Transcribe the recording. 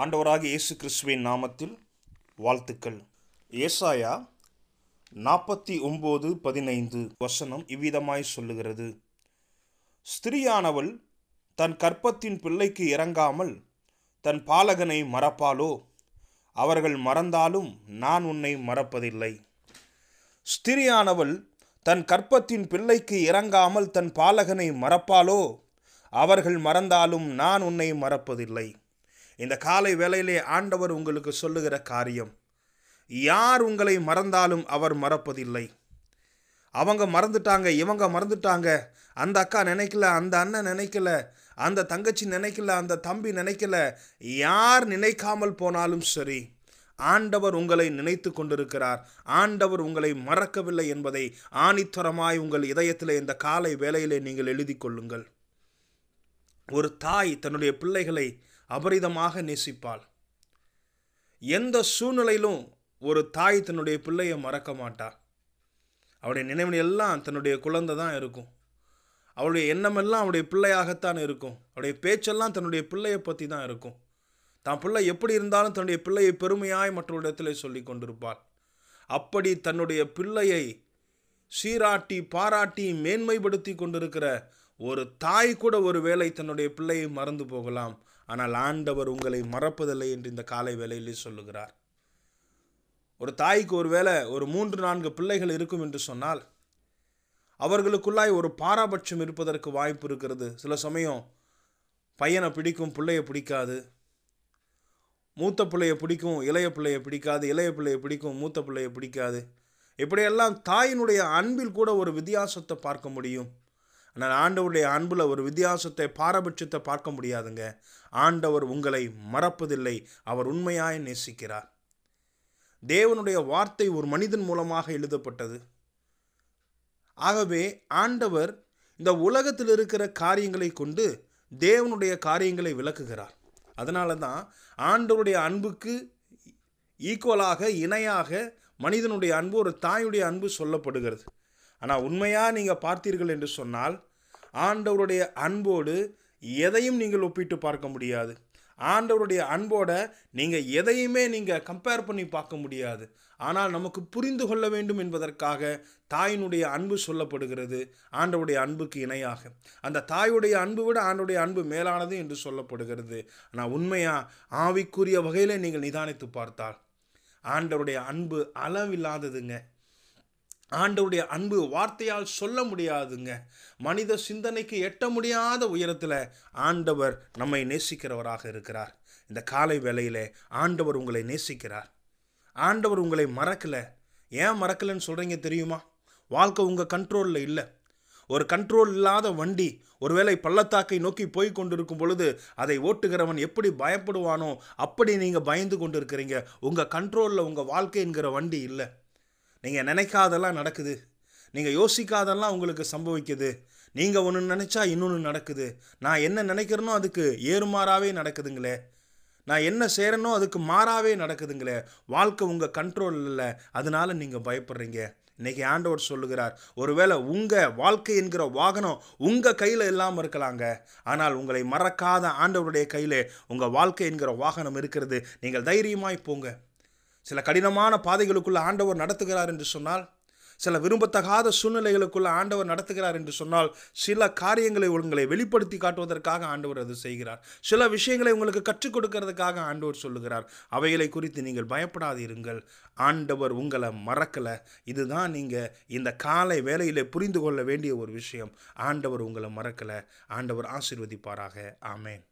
ஆண்டவராக இயேசு கிறிஸ்துவின் நாமத்தில் வாழ்த்துக்கள் ஏசாயா நாற்பத்தி ஒம்பது பதினைந்து வசனம் இவ்விதமாய் சொல்லுகிறது ஸ்திரியானவள் தன் கற்பத்தின் பிள்ளைக்கு இறங்காமல் தன் பாலகனை மறப்பாளோ அவர்கள் மறந்தாலும் நான் உன்னை மறப்பதில்லை ஸ்திரியானவள் தன் கற்பத்தின் பிள்ளைக்கு இறங்காமல் தன் பாலகனை மறப்பாளோ அவர்கள் மறந்தாலும் நான் உன்னை மறப்பதில்லை இந்த காலை வேளையிலே ஆண்டவர் உங்களுக்கு சொல்லுகிற காரியம் யார் உங்களை மறந்தாலும் அவர் மறப்பதில்லை அவங்க மறந்துட்டாங்க இவங்க மறந்துட்டாங்க அந்த அக்கா நினைக்கல அந்த அண்ணன் நினைக்கல அந்த தங்கச்சி நினைக்கல அந்த தம்பி நினைக்கல யார் நினைக்காமல் போனாலும் சரி ஆண்டவர் உங்களை நினைத்து கொண்டிருக்கிறார் ஆண்டவர் உங்களை மறக்கவில்லை என்பதை ஆணித்தரமாய் உங்கள் இதயத்தில் இந்த காலை வேலையிலே நீங்கள் எழுதி கொள்ளுங்கள் ஒரு தாய் தன்னுடைய பிள்ளைகளை அபரிதமாக நேசிப்பாள் எந்த சூழ்நிலையிலும் ஒரு தாய் தன்னுடைய பிள்ளையை மறக்க மாட்டா அவருடைய நினைவு எல்லாம் தன்னுடைய குழந்தை தான் இருக்கும் அவளுடைய எண்ணமெல்லாம் அவருடைய பிள்ளையாகத்தான் இருக்கும் அவருடைய பேச்செல்லாம் தன்னுடைய பிள்ளையை பற்றி தான் இருக்கும் தான் பிள்ளை எப்படி இருந்தாலும் தன்னுடைய பிள்ளையை பெருமையாய் மற்றவரிடத்தில் சொல்லி கொண்டிருப்பாள் அப்படி தன்னுடைய பிள்ளையை சீராட்டி பாராட்டி மேன்மைப்படுத்தி கொண்டிருக்கிற ஒரு தாய் கூட ஒரு வேளை தன்னுடைய பிள்ளையை மறந்து போகலாம் ஆனால் ஆண்டவர் உங்களை மறப்பதில்லை என்று இந்த காலை வேலையிலே சொல்லுகிறார் ஒரு தாய்க்கு ஒருவேளை ஒரு மூன்று நான்கு பிள்ளைகள் இருக்கும் என்று சொன்னால் அவர்களுக்குள்ளாய் ஒரு பாராபட்சம் இருப்பதற்கு வாய்ப்பு இருக்கிறது சில சமயம் பையனை பிடிக்கும் பிள்ளையை பிடிக்காது மூத்த பிள்ளையை பிடிக்கும் இளைய பிள்ளையை பிடிக்காது இளைய பிள்ளையை பிடிக்கும் மூத்த பிள்ளையை பிடிக்காது இப்படியெல்லாம் தாயினுடைய அன்பில் கூட ஒரு வித்தியாசத்தை பார்க்க முடியும் ஆனால் ஆண்டவருடைய அன்பில் ஒரு வித்தியாசத்தை பாரபட்சத்தை பார்க்க முடியாதுங்க ஆண்டவர் உங்களை மறப்பதில்லை அவர் உண்மையாய் நேசிக்கிறார் தேவனுடைய வார்த்தை ஒரு மனிதன் மூலமாக எழுதப்பட்டது ஆகவே ஆண்டவர் இந்த உலகத்தில் இருக்கிற காரியங்களை கொண்டு தேவனுடைய காரியங்களை விளக்குகிறார் அதனால தான் ஆண்டவருடைய அன்புக்கு ஈக்குவலாக இணையாக மனிதனுடைய அன்பு ஒரு தாயுடைய அன்பு சொல்லப்படுகிறது ஆனால் உண்மையாக நீங்கள் பார்த்தீர்கள் என்று சொன்னால் ஆண்டவருடைய அன்போடு எதையும் நீங்கள் ஒப்பிட்டு பார்க்க முடியாது ஆண்டவருடைய அன்போட நீங்கள் எதையுமே நீங்கள் கம்பேர் பண்ணி பார்க்க முடியாது ஆனால் நமக்கு புரிந்து கொள்ள வேண்டும் என்பதற்காக தாயினுடைய அன்பு சொல்லப்படுகிறது ஆண்டவுடைய அன்புக்கு இணையாக அந்த தாயுடைய அன்பு விட ஆண்டவுடைய அன்பு மேலானது என்று சொல்லப்படுகிறது ஆனால் உண்மையாக ஆவிக்குரிய வகையில் நீங்கள் நிதானித்து பார்த்தால் ஆண்டவருடைய அன்பு அளவில்லாததுங்க ஆண்டவுடைய அன்பு வார்த்தையால் சொல்ல முடியாதுங்க மனித சிந்தனைக்கு எட்ட முடியாத உயரத்தில் ஆண்டவர் நம்மை நேசிக்கிறவராக இருக்கிறார் இந்த காலை வேளையில் ஆண்டவர் உங்களை நேசிக்கிறார் ஆண்டவர் உங்களை மறக்கலை ஏன் மறக்கலைன்னு சொல்கிறீங்க தெரியுமா வாழ்க்கை உங்கள் கண்ட்ரோலில் இல்லை ஒரு கண்ட்ரோல் இல்லாத வண்டி ஒருவேளை பள்ளத்தாக்கை நோக்கி போய் கொண்டிருக்கும் பொழுது அதை ஓட்டுகிறவன் எப்படி பயப்படுவானோ அப்படி நீங்கள் பயந்து கொண்டு இருக்கிறீங்க உங்கள் கண்ட்ரோலில் உங்கள் வாழ்க்கைங்கிற வண்டி இல்லை நீங்கள் நினைக்காதெல்லாம் நடக்குது நீங்கள் யோசிக்காதெல்லாம் உங்களுக்கு சம்பவிக்குது நீங்கள் ஒன்று நினச்சா இன்னொன்று நடக்குது நான் என்ன நினைக்கிறேனோ அதுக்கு ஏறுமாறாகவே நடக்குதுங்களே நான் என்ன செய்கிறேனோ அதுக்கு மாறாகவே நடக்குதுங்களே வாழ்க்கை உங்கள் கண்ட்ரோலில் இல்லை அதனால் நீங்கள் பயப்படுறீங்க இன்றைக்கி ஆண்டவர் சொல்லுகிறார் ஒருவேளை உங்கள் வாழ்க்கை என்கிற வாகனம் உங்கள் கையில் இல்லாமல் இருக்கலாங்க ஆனால் உங்களை மறக்காத ஆண்டவருடைய கையில் உங்கள் வாழ்க்கை என்கிற வாகனம் இருக்கிறது நீங்கள் தைரியமாய் போங்க சில கடினமான பாதைகளுக்குள்ள ஆண்டவர் நடத்துகிறார் என்று சொன்னால் சில விரும்பத்தகாத சூழ்நிலைகளுக்குள்ள ஆண்டவர் நடத்துகிறார் என்று சொன்னால் சில காரியங்களை உங்களை வெளிப்படுத்தி காட்டுவதற்காக ஆண்டவர் அது செய்கிறார் சில விஷயங்களை உங்களுக்கு கற்றுக் கொடுக்கறதுக்காக ஆண்டவர் சொல்லுகிறார் அவைகளை குறித்து நீங்கள் பயப்படாதிருங்கள் ஆண்டவர் உங்களை மறக்கலை இதுதான் நீங்கள் இந்த காலை வேலையில் புரிந்து கொள்ள வேண்டிய ஒரு விஷயம் ஆண்டவர் உங்களை மறக்கலை ஆண்டவர் ஆசிர்வதிப்பாராக ஆமேன்